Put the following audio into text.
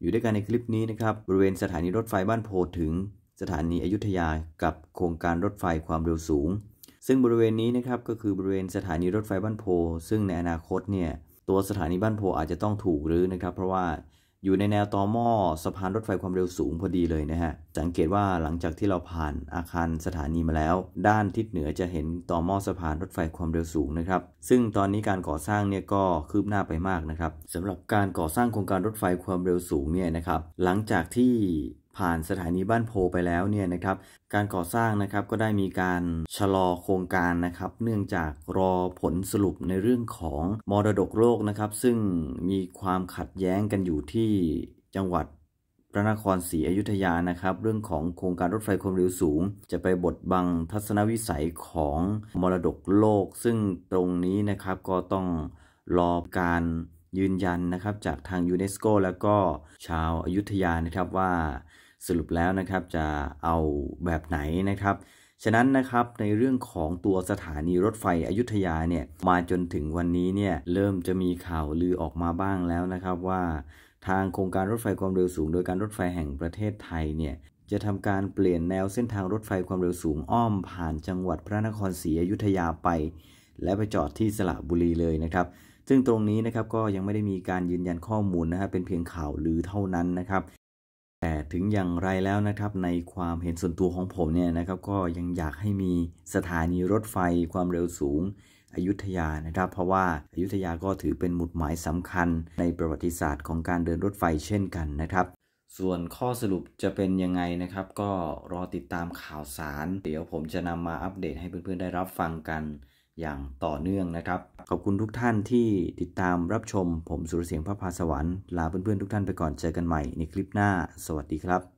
อยู่ด้วยกันในคลิปนี้นะครับบริเวณสถานีรถไฟบ้านโพถึง สถานีอยุธยากับโครงการรถไฟความเร็วสูง ซึ่งบริเวณนี้นะครับ ก็คือบริเวณสถานีรถไฟบ้านโพ ซึ่งในอนาคตเนี่ยตัวสถานีบ้านโพอาจจะต้องถูกรื้อนะครับ เพราะว่าอยู่ในแนวต่อหม้อสะพานรถไฟความเร็วสูงพอดีเลยนะฮะสังเกตว่าหลังจากที่เราผ่านอาคารสถานีมาแล้ว ด้านทิศเหนือจะเห็นต่อหม้อสะพานรถไฟความเร็วสูงนะครับซึ่งตอนนี้การก่อสร้างเนี่ยก็คืบหน้าไปมากนะครับสำหรับการก่อสร้างโครงการรถไฟความเร็วสูงเนี่ยนะครับหลังจากที่ผ่านสถานีบ้านโพไปแล้วเนี่ยนะครับ การก่อสร้างนะครับก็ได้มีการชะลอโครงการนะครับ เนื่องจากรอผลสรุปในเรื่องของมรดกโลกนะครับ ซึ่งมีความขัดแย้งกันอยู่ที่จังหวัดพระนครศรีอยุธยานะครับ เรื่องของโครงการรถไฟความเร็วสูง จะไปบดบังทัศนวิสัยของมรดกโลก ซึ่งตรงนี้นะครับก็ต้องรอการยืนยันนะครับ จากทางยูเนสโก แล้วก็ชาวอายุธยานะครับว่าสรุปแล้วนะครับจะเอาแบบไหนนะครับ ฉะนั้นนะครับในเรื่องของตัวสถานีรถไฟอยุธยาเนี่ยมาจนถึงวันนี้เนี่ยเริ่มจะมีข่าวลือออกมาบ้างแล้วนะครับ ว่า ทางโครงการรถไฟความเร็วสูงโดยการรถไฟแห่งประเทศไทยเนี่ยจะทำการเปลี่ยนแนวเส้นทางรถไฟความเร็วสูงอ้อมผ่านจังหวัดพระนครศรีอยุธยาไป และไปจอดที่สระบุรีเลยนะครับ ซึ่งตรงนี้นะครับก็ยังไม่ได้มีการยืนยันข้อมูลนะครับเป็นเพียงข่าวลือเท่านั้นนะครับแต่ถึงอย่างไรแล้วนะครับในความเห็นส่วนตัวของผมเนี่ยนะครับก็ยังอยากให้มีสถานีรถไฟความเร็วสูง อยุธยานะครับ เพราะว่าอายุธยาก็ถือเป็นหมุดหมายสำคัญในประวัติศาสตร์ของการเดินรถไฟเช่นกันนะครับ ส่วนข้อสรุปจะเป็นยังไงนะครับ ก็รอติดตามข่าวสาร เดี๋ยวผมจะนำมาอัปเดตให้เพื่อนๆได้รับฟังกันอย่างต่อเนื่องนะครับ ขอบคุณทุกท่านที่ติดตามรับชมผมสุรเสียงพระพาสวรรค์ลาเพื่อนๆทุกท่านไปก่อนเจอกันใหม่ในคลิปหน้า สวัสดีครับ